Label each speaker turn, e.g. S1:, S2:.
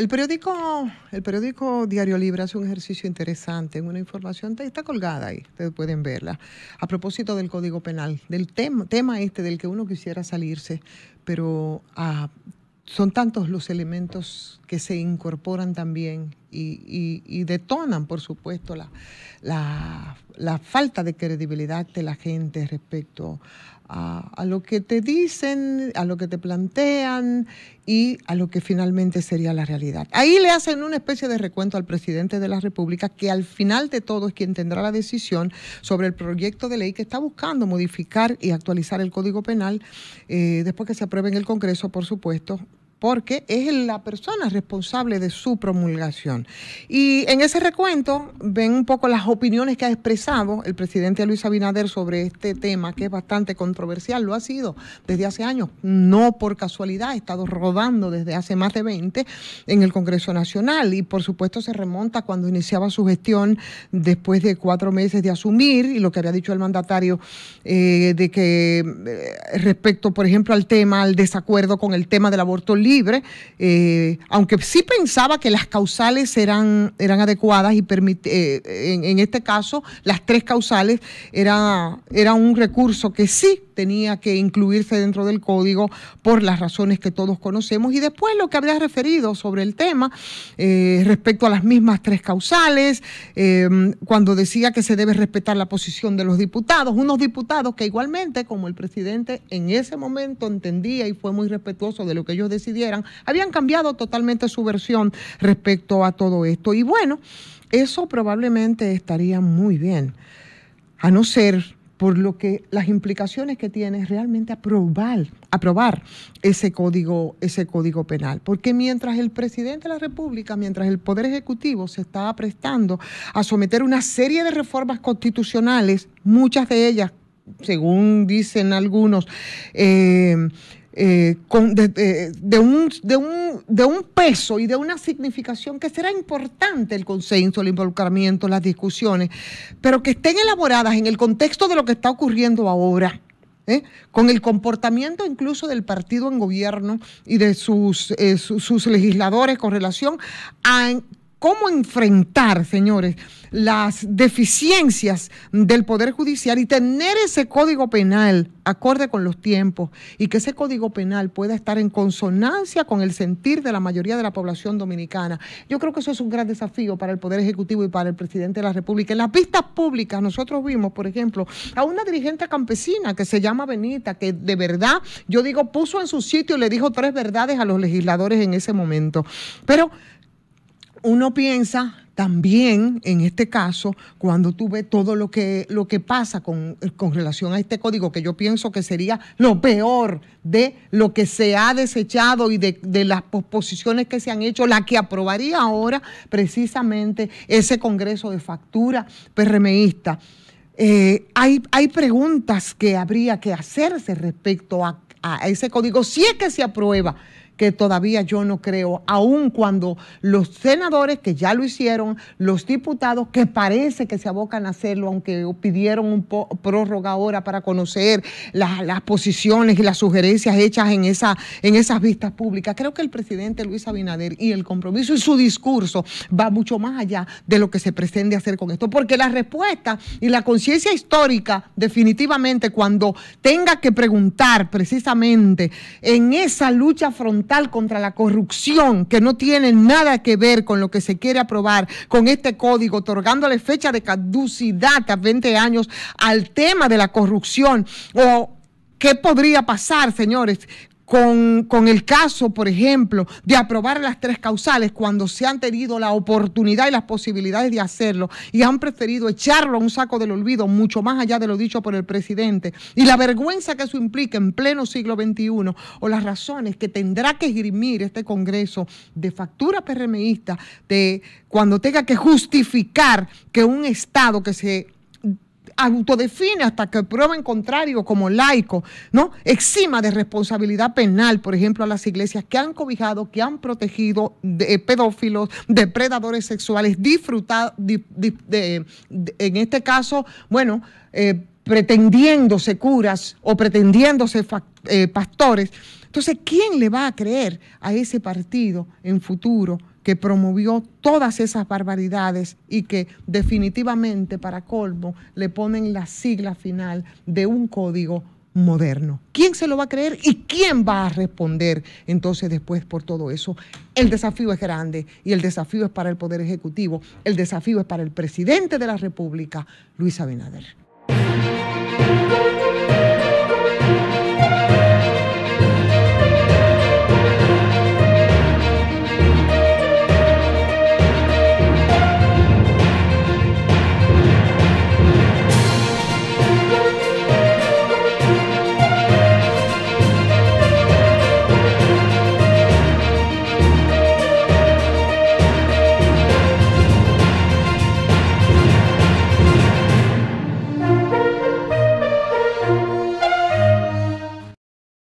S1: el periódico, el periódico Diario Libre hace un ejercicio interesante, una información está colgada ahí, ustedes pueden verla, a propósito del Código Penal, del tema, tema este del que uno quisiera salirse, pero ah, son tantos los elementos que se incorporan también y, detonan, por supuesto, la, falta de credibilidad de la gente respecto a, lo que te dicen, a lo que te plantean y a lo que finalmente sería la realidad. Ahí le hacen una especie de recuento al presidente de la República, que al final de todo es quien tendrá la decisión sobre el proyecto de ley que está buscando modificar y actualizar el Código Penal, eh, después que se apruebe en el Congreso, por supuesto, porque es la persona responsable de su promulgación. Y en ese recuento ven un poco las opiniones que ha expresado el presidente Luis Abinader sobre este tema, que es bastante controversial, lo ha sido desde hace años, no por casualidad, ha estado rodando desde hace más de 20 en el Congreso Nacional y por supuesto se remonta cuando iniciaba su gestión después de cuatro meses de asumir y lo que había dicho el mandatario eh, de que eh, respecto, por ejemplo, al tema, al desacuerdo con el tema del aborto libre, libre, eh, aunque sí pensaba que las causales eran, eran adecuadas y permite, eh, en, este caso las tres causales era, era un recurso que sí tenía que incluirse dentro del código por las razones que todos conocemos. Y después lo que había referido sobre el tema eh, respecto a las mismas tres causales, cuando decía que se debe respetar la posición de los diputados, unos diputados que igualmente, como el presidente en ese momento entendía y fue muy respetuoso de lo que ellos decidieron, habían cambiado totalmente su versión respecto a todo esto. Y bueno, eso probablemente estaría muy bien, a no ser por lo que las implicaciones que tiene realmente aprobar, aprobar ese código, ese código penal. Porque mientras el presidente de la República, mientras el Poder Ejecutivo se está prestando a someter una serie de reformas constitucionales, muchas de ellas, según dicen algunos, eh, eh, con, de, un, peso y de una significación que será importante el consenso, el involucramiento, las discusiones, pero que estén elaboradas en el contexto de lo que está ocurriendo ahora. ¿eh? con el comportamiento incluso del partido en gobierno y de sus, eh, sus legisladores con relación a cómo enfrentar, señores, las deficiencias del Poder Judicial y tener ese código penal acorde con los tiempos y que ese código penal pueda estar en consonancia con el sentir de la mayoría de la población dominicana. Yo creo que eso es un gran desafío para el Poder Ejecutivo y para el presidente de la República. En las vistas públicas nosotros vimos, por ejemplo, a una dirigente campesina que se llama Benita, que de verdad, yo digo, puso en su sitio y le dijo tres verdades a los legisladores en ese momento. Pero uno piensa también en este caso, cuando tú ves todo lo que, lo que pasa con, relación a este código, que yo pienso que sería lo peor de lo que se ha desechado y de, las posiciones que se han hecho, la que aprobaría ahora precisamente ese Congreso de Factura PRMista. Eh, hay, hay preguntas que habría que hacerse respecto a, a ese código, si es que se aprueba que todavía yo no creo, aun cuando los senadores que ya lo hicieron, los diputados que parece que se abocan a hacerlo, aunque pidieron un prórroga ahora para conocer las, posiciones y las sugerencias hechas en, esa, en esas vistas públicas, creo que el presidente Luis Abinader y el compromiso y su discurso va mucho más allá de lo que se pretende hacer con esto, porque la respuesta y la conciencia histórica definitivamente cuando tenga que preguntar precisamente en esa lucha frontal, contra la corrupción, que no tiene nada que ver con lo que se quiere aprobar con este código, otorgándole fecha de caducidad a 20 años al tema de la corrupción o ¿Qué podría pasar, señores, con, el caso, por ejemplo, de aprobar las tres causales cuando se han tenido la oportunidad y las posibilidades de hacerlo y han preferido echarlo a un saco del olvido, mucho más allá de lo dicho por el presidente, y la vergüenza que eso implica en pleno siglo XXI, o las razones que tendrá que esgrimir este Congreso de factura PRMista de cuando tenga que justificar que un Estado que se autodefine hasta que en contrario como laico, ¿no? Exima de responsabilidad penal, por ejemplo, a las iglesias que han cobijado, que han protegido de eh, pedófilos, depredadores sexuales, disfrutado, de, en este caso, bueno, eh, pretendiéndose curas o pretendiéndose eh, pastores. Entonces, ¿quién le va a creer a ese partido en futuro que promovió todas esas barbaridades y que definitivamente, para colmo, le ponen la sigla final de un código moderno. ¿Quién se lo va a creer y quién va a responder entonces después por todo eso? El desafío es grande y el desafío es para el Poder Ejecutivo, el desafío es para el presidente de la República, Luis Abinader. Thank you.